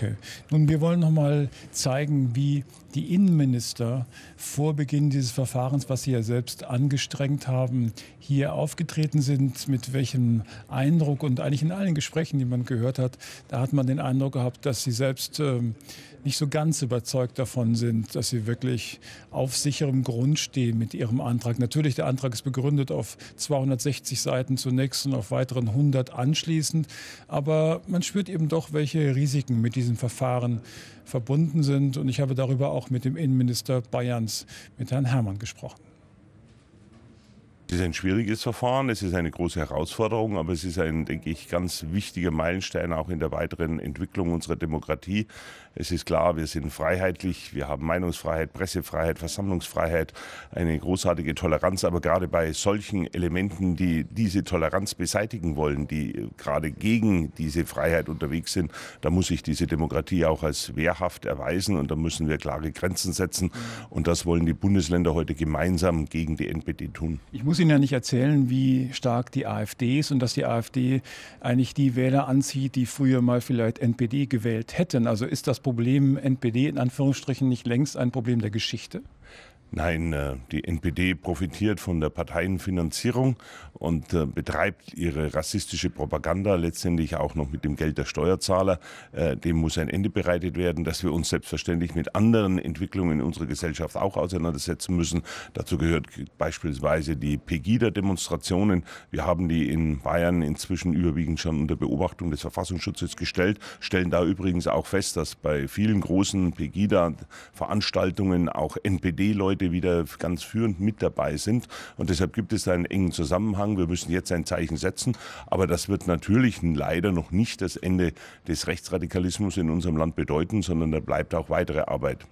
Brücke. Nun, wir wollen noch mal zeigen, wie die Innenminister vor Beginn dieses Verfahrens, was sie ja selbst angestrengt haben, hier aufgetreten sind, mit welchem Eindruck und eigentlich in allen Gesprächen, die man gehört hat, da hat man den Eindruck gehabt, dass sie selbst ähm, nicht so ganz überzeugt davon sind, dass sie wirklich auf sicherem Grund stehen mit ihrem Antrag. Natürlich, der Antrag ist begründet auf 260 Seiten zunächst und auf weiteren 100 anschließend. Aber man spürt eben doch, welche Risiken mit diesem Verfahren verbunden sind. Und ich habe darüber auch mit dem Innenminister Bayerns, mit Herrn Herrmann, gesprochen. Es ist ein schwieriges Verfahren, es ist eine große Herausforderung, aber es ist ein, denke ich, ganz wichtiger Meilenstein auch in der weiteren Entwicklung unserer Demokratie. Es ist klar, wir sind freiheitlich, wir haben Meinungsfreiheit, Pressefreiheit, Versammlungsfreiheit, eine großartige Toleranz, aber gerade bei solchen Elementen, die diese Toleranz beseitigen wollen, die gerade gegen diese Freiheit unterwegs sind, da muss sich diese Demokratie auch als wehrhaft erweisen und da müssen wir klare Grenzen setzen und das wollen die Bundesländer heute gemeinsam gegen die NPD tun. Ich muss Ihnen ja nicht erzählen, wie stark die AfD ist und dass die AfD eigentlich die Wähler anzieht, die früher mal vielleicht NPD gewählt hätten. Also ist das Problem NPD in Anführungsstrichen nicht längst ein Problem der Geschichte? Nein, äh, die NPD profitiert von der Parteienfinanzierung und äh, betreibt ihre rassistische Propaganda letztendlich auch noch mit dem Geld der Steuerzahler. Äh, dem muss ein Ende bereitet werden, dass wir uns selbstverständlich mit anderen Entwicklungen in unserer Gesellschaft auch auseinandersetzen müssen. Dazu gehört beispielsweise die Pegida-Demonstrationen. Wir haben die in Bayern inzwischen überwiegend schon unter Beobachtung des Verfassungsschutzes gestellt, stellen da übrigens auch fest, dass bei vielen großen Pegida-Veranstaltungen auch NPD-Leute heute wieder ganz führend mit dabei sind. Und deshalb gibt es da einen engen Zusammenhang. Wir müssen jetzt ein Zeichen setzen. Aber das wird natürlich leider noch nicht das Ende des Rechtsradikalismus in unserem Land bedeuten, sondern da bleibt auch weitere Arbeit.